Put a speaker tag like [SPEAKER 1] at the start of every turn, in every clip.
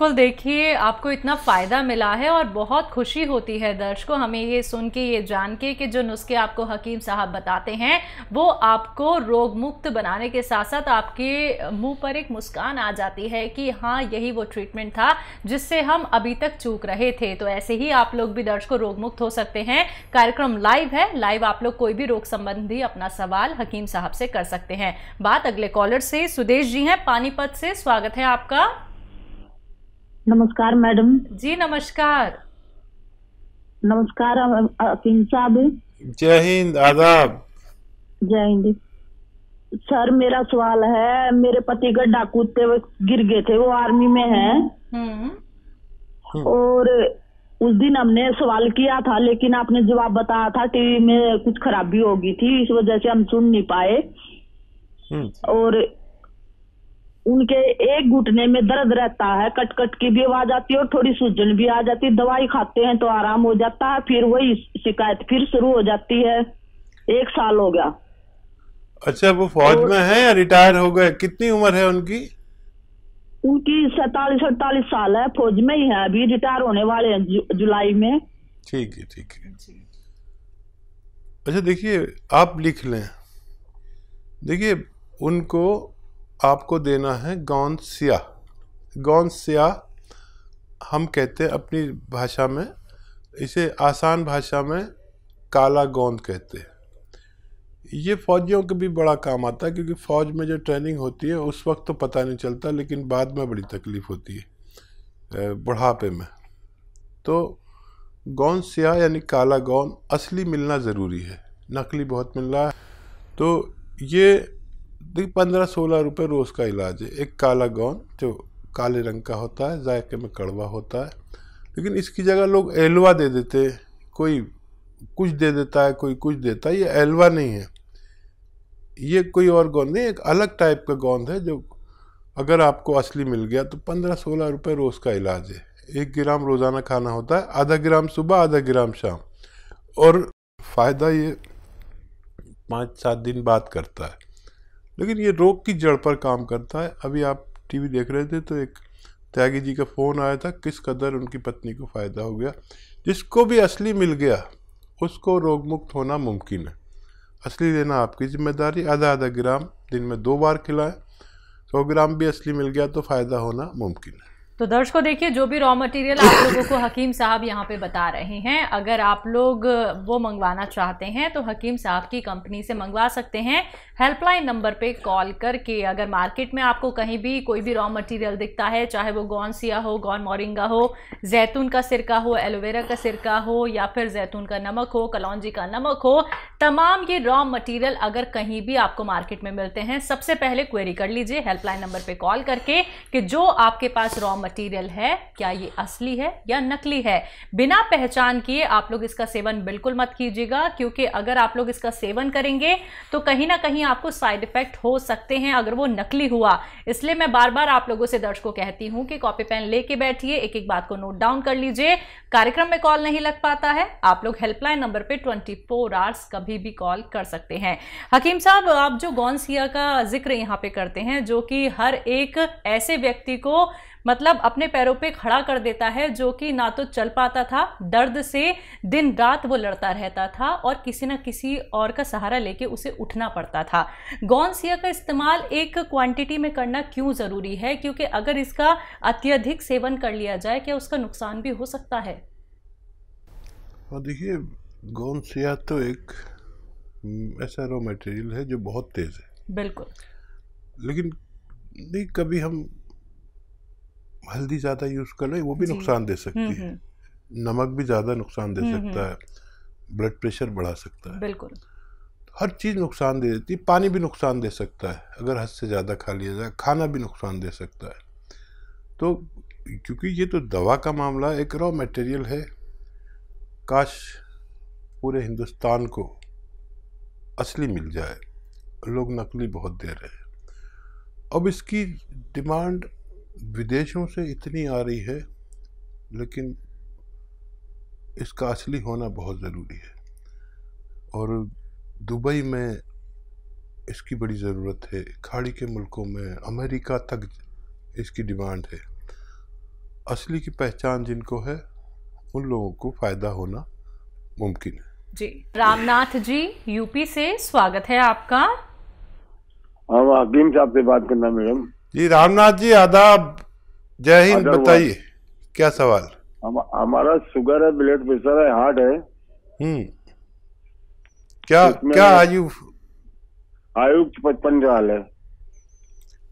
[SPEAKER 1] बिल्कुल देखिए आपको इतना फ़ायदा मिला है और बहुत खुशी होती है दर्शकों हमें ये सुन के ये जान के कि जो नुस्खे आपको हकीम साहब बताते हैं वो आपको रोग मुक्त बनाने के साथ साथ आपके मुंह पर एक मुस्कान आ जाती है कि हाँ यही वो ट्रीटमेंट था जिससे हम अभी तक चूक रहे थे तो ऐसे ही आप लोग भी दर्शकों रोग मुक्त हो सकते हैं कार्यक्रम लाइव है लाइव आप लोग कोई भी रोग संबंधी अपना सवाल हकीम साहब से कर सकते हैं बात अगले कॉलर से सुदेश जी हैं पानीपत से स्वागत है आपका नमस्कार मैडम जी नमस्कार नमस्कार साहब
[SPEAKER 2] जय हिंद आदाब
[SPEAKER 1] जय हिंद सर मेरा सवाल है मेरे पति का डाकू थे वो गिर गए थे वो आर्मी में है हम्म। और उस दिन हमने सवाल किया था लेकिन आपने जवाब बताया था टीवी में कुछ खराबी होगी थी इस वजह से हम सुन नहीं पाए हम्म। और उनके एक घुटने में दर्द रहता है कट कट की भी आवाज आती है और थोड़ी सूजन भी आ जाती है दवाई खाते हैं तो आराम हो जाता है फिर वही शिकायत फिर शुरू हो जाती है एक साल हो गया
[SPEAKER 2] अच्छा वो फौज में है या रिटायर हो गए कितनी उम्र है उनकी
[SPEAKER 1] उनकी सैतालीस अड़तालीस साल है फौज में ही है अभी रिटायर होने वाले हैं जु, जुलाई में
[SPEAKER 2] ठीक है ठीक है अच्छा देखिए आप लिख लें देखिए उनको आपको देना है गौन स्याह गौन स्याह हम कहते हैं अपनी भाषा में इसे आसान भाषा में काला गोंद कहते हैं ये फौजियों के भी बड़ा काम आता है क्योंकि फ़ौज में जो ट्रेनिंग होती है उस वक्त तो पता नहीं चलता लेकिन बाद में बड़ी तकलीफ़ होती है बुढ़ापे में तो गौन स्याह यानी काला गौन असली मिलना ज़रूरी है नकली बहुत मिल रहा है तो ये देखिए पंद्रह सोलह रुपये रोज़ का इलाज है एक काला गौन जो काले रंग का होता है जायके में कड़वा होता है लेकिन इसकी जगह लोग एलवा दे देते कोई कुछ दे देता है कोई कुछ देता है ये एलवा नहीं है ये कोई और गोंद नहीं एक अलग टाइप का गोंद है जो अगर आपको असली मिल गया तो पंद्रह सोलह रुपये रोज़ का इलाज है एक ग्राम रोज़ाना खाना होता है आधा ग्राम सुबह आधा ग्राम शाम और फ़ायदा ये पाँच सात दिन बाद करता है लेकिन ये रोग की जड़ पर काम करता है अभी आप टीवी देख रहे थे तो एक त्यागी जी का फ़ोन आया था किस कदर उनकी पत्नी को फ़ायदा हो गया जिसको भी असली मिल गया उसको रोग मुक्त होना मुमकिन है असली लेना आपकी जिम्मेदारी आधा आधा ग्राम दिन में दो बार खिलाएं सौ ग्राम भी असली मिल गया तो फ़ायदा होना मुमकिन है
[SPEAKER 1] तो दर्शकों देखिए जो भी रॉ मटेरियल आप लोगों को हकीम साहब यहाँ पे बता रहे हैं अगर आप लोग वो मंगवाना चाहते हैं तो हकीम साहब की कंपनी से मंगवा सकते हैं हेल्पलाइन नंबर पे कॉल करके अगर मार्केट में आपको कहीं भी कोई भी रॉ मटेरियल दिखता है चाहे वो गौन सिया हो गौन मोरिंगा हो जैतून का सिरका हो एलोवेरा का सिरका हो या फिर जैतून का नमक हो कलौजी का नमक हो तमाम ये रॉ मटीरियल अगर कहीं भी आपको मार्केट में मिलते हैं सबसे पहले क्वेरी कर लीजिए हेल्पलाइन नंबर पर कॉल करके कि जो आपके पास रॉ मटेरियल है क्या ये असली है या नकली है बिना पहचान किए आप लोग इसका सेवन बिल्कुल मत कीजिएगा क्योंकि अगर आप लोग इसका सेवन करेंगे तो कहीं ना कहीं आपको साइड इफेक्ट हो सकते हैं अगर वो नकली हुआ इसलिए मैं बार बार आप लोगों से दर्शकों कहती हूँ कि कॉपी पेन लेके बैठिए एक एक बात को नोट डाउन कर लीजिए कार्यक्रम में कॉल नहीं लग पाता है आप लोग हेल्पलाइन नंबर पर ट्वेंटी फोर आवर्स कभी भी कॉल कर सकते हैं हकीम साहब आप जो गौनसिया का जिक्र यहाँ पे करते हैं जो कि हर एक ऐसे व्यक्ति को मतलब अपने पैरों पे खड़ा कर देता है जो कि ना तो चल पाता था दर्द से दिन रात वो लड़ता रहता था और किसी ना किसी और का सहारा लेके उसे उठना पड़ता था गौनसिया का इस्तेमाल एक क्वांटिटी में करना क्यों ज़रूरी है क्योंकि अगर इसका अत्यधिक सेवन कर लिया जाए क्या उसका नुकसान भी हो सकता है
[SPEAKER 2] और देखिए गौनसिया तो एक ऐसा रॉ मटेरियल है जो बहुत तेज़ है बिल्कुल लेकिन नहीं कभी हम हल्दी ज़्यादा यूज़ कर लो वो भी नुकसान दे सकती हम्म, है हम्म। नमक भी ज़्यादा नुकसान दे हम्म, सकता है ब्लड प्रेशर बढ़ा सकता है बिल्कुल हर चीज़ नुकसान दे देती है पानी भी नुकसान दे सकता है अगर हद से ज़्यादा खा लिया जाए खाना भी नुकसान दे सकता है तो क्योंकि ये तो दवा का मामला एक रॉ मटेरियल है काश पूरे हिंदुस्तान को असली मिल जाए लोग नकली बहुत दे रहे हैं अब इसकी डिमांड विदेशों से इतनी आ रही है लेकिन इसका असली होना बहुत ज़रूरी है और दुबई में इसकी बड़ी ज़रूरत है खाड़ी के मुल्कों में अमेरिका तक इसकी डिमांड है असली की पहचान जिनको है उन लोगों को फ़ायदा होना मुमकिन है
[SPEAKER 1] जी रामनाथ जी यूपी से स्वागत है आपका
[SPEAKER 2] हाँ हकीम साहब से बात करना मैडम जी रामनाथ जी आदाब जय हिंद बताइए क्या सवाल हमारा शुगर है ब्लड प्रेशर है हार्ट है हम्म क्या क्या आयु आयु पचपन साल है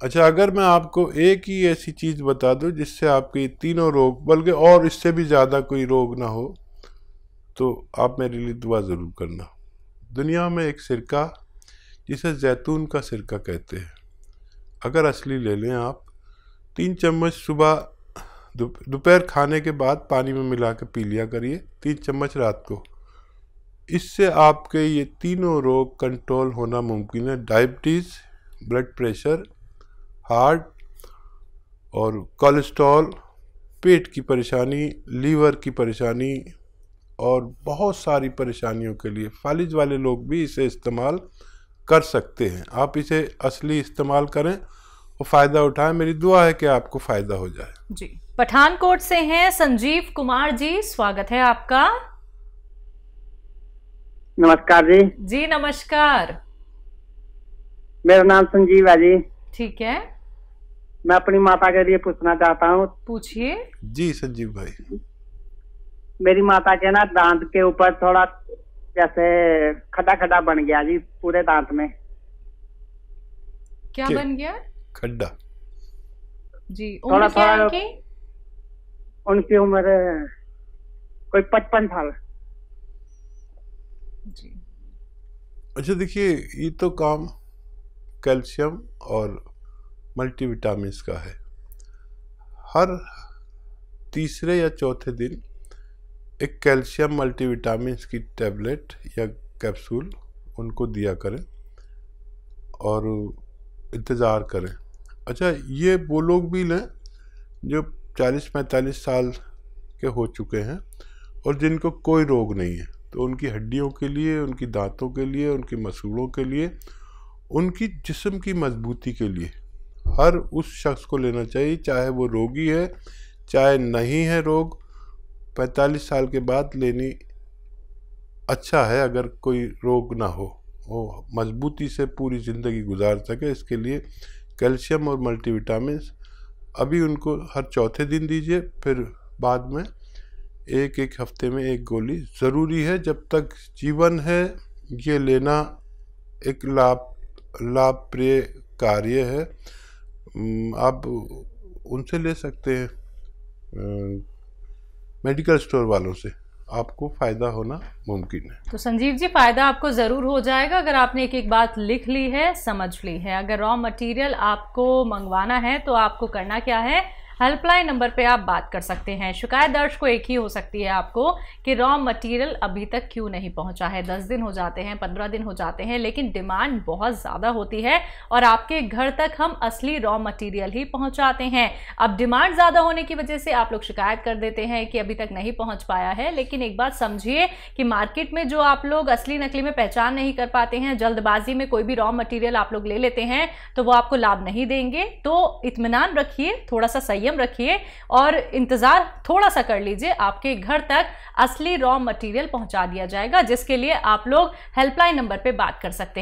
[SPEAKER 2] अच्छा अगर मैं आपको एक ही ऐसी चीज बता दूं जिससे आपके तीनों रोग बल्कि और इससे भी ज्यादा कोई रोग ना हो तो आप मेरे लिए दुआ ज़रूर करना दुनिया में एक सिरका जिसे जैतून का सिरका कहते हैं अगर असली ले लें आप तीन चम्मच सुबह दोपहर दु, खाने के बाद पानी में मिला के पी लिया करिए तीन चम्मच रात को इससे आपके ये तीनों रोग कंट्रोल होना मुमकिन है डायबिटीज़ ब्लड प्रेशर हार्ट और कोलेस्ट्रॉल पेट की परेशानी लीवर की परेशानी और बहुत सारी परेशानियों के लिए फालिज वाले लोग भी इसे इस्तेमाल कर सकते हैं आप इसे असली इस्तेमाल करें और फ़ायदा उठाएं मेरी दुआ है कि आपको फ़ायदा हो जाए
[SPEAKER 1] जी पठानकोट से हैं संजीव कुमार जी स्वागत है आपका नमस्कार जी जी नमस्कार मेरा नाम संजीव है जी ठीक है मैं अपनी माता के लिए पूछना चाहता हूँ पूछिए
[SPEAKER 2] जी संजीव भाई
[SPEAKER 1] मेरी माता के ना दांत के ऊपर थोड़ा जैसे खड्डा खड्डा बन गया जी पूरे दांत में क्या बन गया खड्डा जी थोड़ा थोड़ा उनकी उम्र कोई पचपन साल
[SPEAKER 2] अच्छा देखिए ये तो काम कैल्शियम और मल्टीविटामिन का है हर तीसरे या चौथे दिन एक कैल्शियम मल्टीविटामिन की टैबलेट या कैप्सूल उनको दिया करें और इंतज़ार करें अच्छा ये वो लोग भी लें जो 40-45 साल के हो चुके हैं और जिनको कोई रोग नहीं है तो उनकी हड्डियों के लिए उनकी दांतों के लिए उनकी मसूड़ों के लिए उनकी जिस्म की मजबूती के लिए हर उस शख्स को लेना चाहिए चाहे वो रोगी है चाहे नहीं है रोग पैंतालीस साल के बाद लेनी अच्छा है अगर कोई रोग ना हो वो मजबूती से पूरी ज़िंदगी गुजार सके इसके लिए कैल्शियम और मल्टीविटामिन अभी उनको हर चौथे दिन दीजिए फिर बाद में एक एक हफ्ते में एक गोली ज़रूरी है जब तक जीवन है ये लेना एक लाभ लाभप्रिय कार्य है आप उनसे ले सकते हैं मेडिकल स्टोर वालों से आपको फ़ायदा होना मुमकिन है
[SPEAKER 1] तो संजीव जी फ़ायदा आपको ज़रूर हो जाएगा अगर आपने एक एक बात लिख ली है समझ ली है अगर रॉ मटेरियल आपको मंगवाना है तो आपको करना क्या है हेल्पलाइन नंबर पे आप बात कर सकते हैं शिकायत दर्ज को एक ही हो सकती है आपको कि रॉ मटेरियल अभी तक क्यों नहीं पहुंचा है दस दिन हो जाते हैं पंद्रह दिन हो जाते हैं लेकिन डिमांड बहुत ज़्यादा होती है और आपके घर तक हम असली रॉ मटेरियल ही पहुंचाते हैं अब डिमांड ज़्यादा होने की वजह से आप लोग शिकायत कर देते हैं कि अभी तक नहीं पहुँच पाया है लेकिन एक बात समझिए कि मार्केट में जो आप लोग असली नकली में पहचान नहीं कर पाते हैं जल्दबाजी में कोई भी रॉ मटीरियल आप लोग ले लेते हैं तो वो आपको लाभ नहीं देंगे तो इतमान रखिए थोड़ा सा सही संयम रखिए और इंतज़ार थोड़ा सा कर लीजिए आपके घर तक असली रॉ मटेरियल पहुंचा दिया जाएगा जिसके लिए आप लोग हेल्पलाइन नंबर पे बात कर सकते हैं